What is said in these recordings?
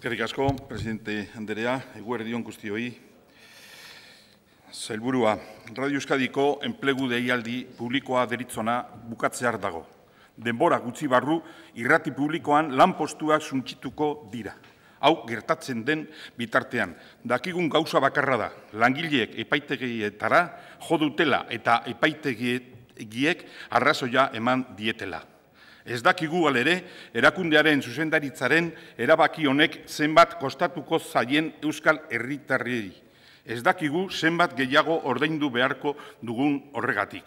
Ezkerrik asko, presidente Anderea, eguer dion guztioi. Zailburua, Radio Euskadiko enplegu deialdi publikoa deritzona bukatze dago. Denbora gutxi barru, irrati publikoan lanpostuak suntxituko dira. Hau gertatzen den bitartean. Dakigun gauza bakarra da, langileek epaitegietara jodutela eta epaitegiek arrazoia eman dietela. Ez dakigu alere, erakundearen zuzendaritzaren erabaki honek zenbat kostatuko zaien euskal Herritarriei. Ez dakigu zenbat gehiago ordaindu beharko dugun horregatik.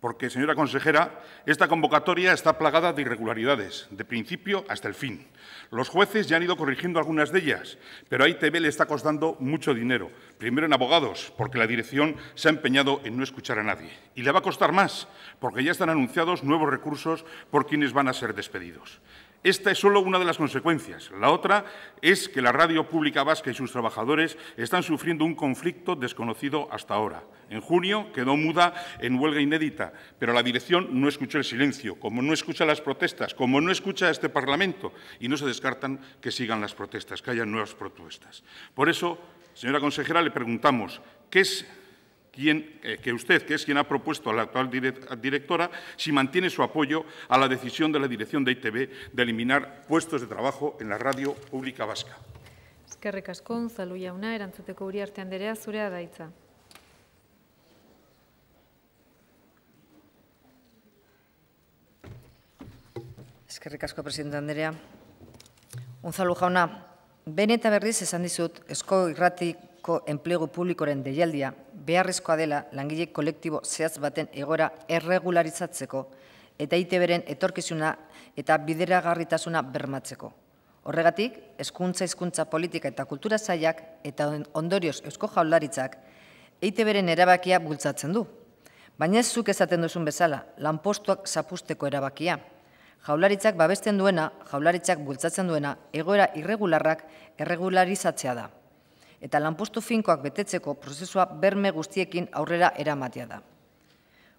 porque, señora consejera, esta convocatoria está plagada de irregularidades, de principio hasta el fin. Los jueces ya han ido corrigiendo algunas de ellas, pero a ITB le está costando mucho dinero. Primero en abogados, porque la dirección se ha empeñado en no escuchar a nadie. Y le va a costar más, porque ya están anunciados nuevos recursos por quienes van a ser despedidos. Esta es solo una de las consecuencias. La otra es que la radio pública vasca y sus trabajadores están sufriendo un conflicto desconocido hasta ahora. En junio quedó muda en huelga inédita, pero la dirección no escuchó el silencio, como no escucha las protestas, como no escucha a este Parlamento, y no se descartan que sigan las protestas, que haya nuevas protestas. Por eso, señora consejera, le preguntamos, ¿qué es quien, eh, que usted, que es quien ha propuesto a la actual directora, si mantiene su apoyo a la decisión de la dirección de ITV de eliminar puestos de trabajo en la radio pública vasca. Eskerrik asko, Unzalu jauna, erantzuteko cubrirte, anderea, zurea da Es Eskerrik asko, presidente anderea. Unzalu jauna, ben eta berriz esan dizut, esko irratiko enplegu publikoren deialdia beharrezkoa dela langile kolektibo zehaz baten egora erregularizatzeko eta ite etorkizuna eta bideragarritasuna bermatzeko. Horregatik, eskuntza hizkuntza politika eta kultura zaiak eta ondorioz eusko jaularitzak eite erabakia bultzatzen du. Baina ez zuk ezaten duzun bezala, lanpostuak zapusteko erabakia. Jaularitzak babesten duena, jaularitzak bultzatzen duena, egoera irregularrak erregularizatzea da. eta lanpostu finkoak proceso prozesua berme guztiekin aurrera era da.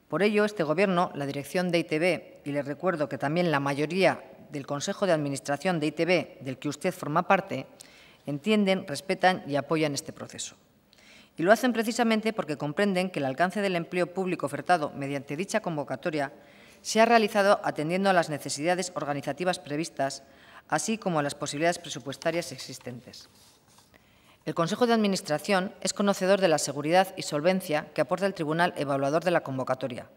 Por ello, este Gobierno, la dirección de ITB, y les recuerdo que también la mayoría del Consejo de Administración de ITB, del que usted forma parte, entienden, respetan y apoyan este proceso. Y lo hacen precisamente porque comprenden que el alcance del empleo público ofertado mediante dicha convocatoria se ha realizado atendiendo a las necesidades organizativas previstas, así como a las posibilidades presupuestarias existentes. El Consejo de Administración es conocedor de la seguridad y solvencia que aporta el Tribunal Evaluador de la Convocatoria,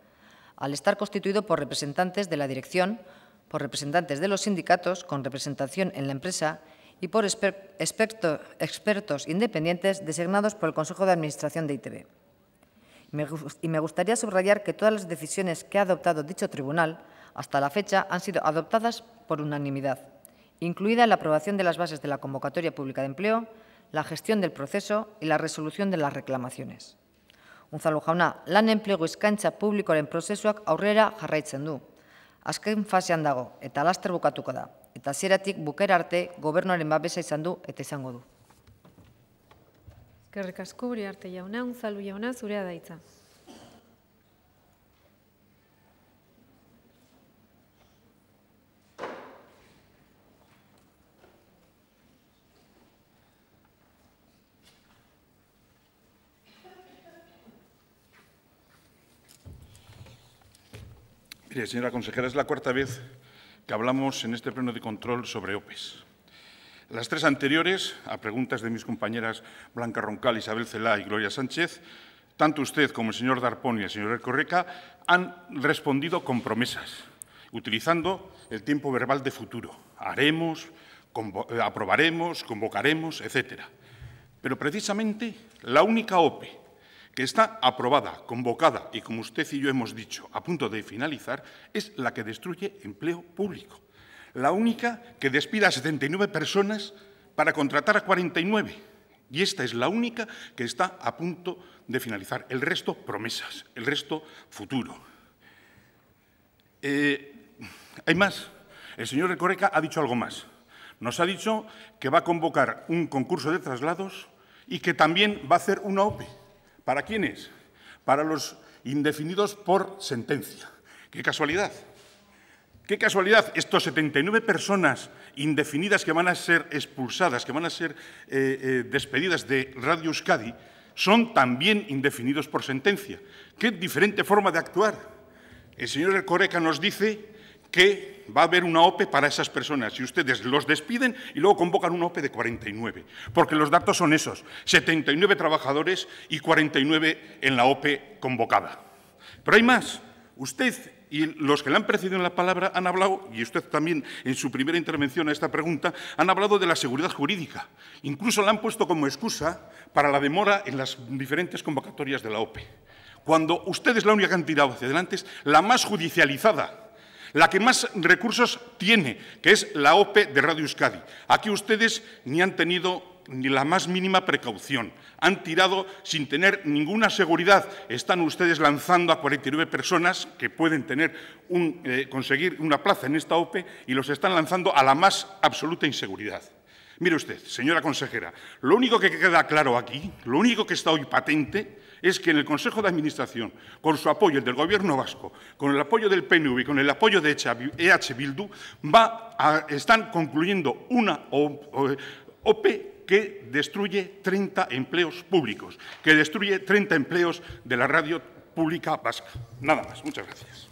al estar constituido por representantes de la Dirección, por representantes de los sindicatos con representación en la empresa y por expertos independientes designados por el Consejo de Administración de ITV. y me gustaría subrayar que todas las decisiones que ha adoptado dicho tribunal hasta la fecha han sido adoptadas por unanimidad, incluida la aprobación de las bases de la convocatoria pública de empleo, la gestión del proceso y la resolución de las reclamaciones. Unzalu jauna, lan enplego izkaintza publikoren prozesuak aurrera jarraitzen du. Azken fasean dago eta laster bukatuko da, eta zeratik bukera arte gobernuaren babesa izan du eta izango du. Gerrik asko, arte jauna, unzalu jauna, zurea daitza. señora consejera, es la cuarta vez que hablamos en este pleno de control sobre OPEs. Las tres anteriores, a preguntas de mis compañeras Blanca Roncal, Isabel Celá y Gloria Sánchez, tanto usted como el señor Darpón y el señor Correca han respondido con promesas, utilizando el tiempo verbal de futuro. Haremos, aprobaremos, convocaremos, etc. Pero precisamente la única OPE que está aprobada, convocada y, como usted y yo hemos dicho, a punto de finalizar, es la que destruye empleo público. La única que despida a 79 personas para contratar a 49. Y esta es la única que está a punto de finalizar. El resto, promesas. El resto, futuro. Eh, hay más. El señor Recoreca ha dicho algo más. Nos ha dicho que va a convocar un concurso de traslados y que también va a hacer una OPE. ¿Para quiénes? Para los indefinidos por sentencia. ¡Qué casualidad! ¡Qué casualidad! Estos 79 personas indefinidas que van a ser expulsadas, que van a ser eh, eh, despedidas de Radio Euskadi, son también indefinidos por sentencia. ¡Qué diferente forma de actuar! El señor Coreca nos dice que va a haber una OPE para esas personas y ustedes los despiden y luego convocan una OPE de 49, porque los datos son esos, 79 trabajadores y 49 en la OPE convocada. Pero hay más. Usted y los que le han precedido en la palabra han hablado, y usted también en su primera intervención a esta pregunta, han hablado de la seguridad jurídica. Incluso la han puesto como excusa para la demora en las diferentes convocatorias de la OPE. Cuando usted es la única tirado hacia adelante, la más judicializada la que más recursos tiene, que es la OPE de Radio Euskadi. Aquí ustedes ni han tenido ni la más mínima precaución. Han tirado sin tener ninguna seguridad. Están ustedes lanzando a 49 personas que pueden tener eh, conseguir una plaza en esta OPE y los están lanzando a la más absoluta inseguridad. Mire usted, señora consejera, lo único que queda claro aquí, lo único que está hoy patente, es que en el Consejo de Administración, con su apoyo, el del Gobierno vasco, con el apoyo del PNV, con el apoyo de EH Bildu, están concluyendo una OPE que destruye 30 empleos públicos, que destruye 30 empleos de la radio pública vasca. Nada más. Muchas gracias.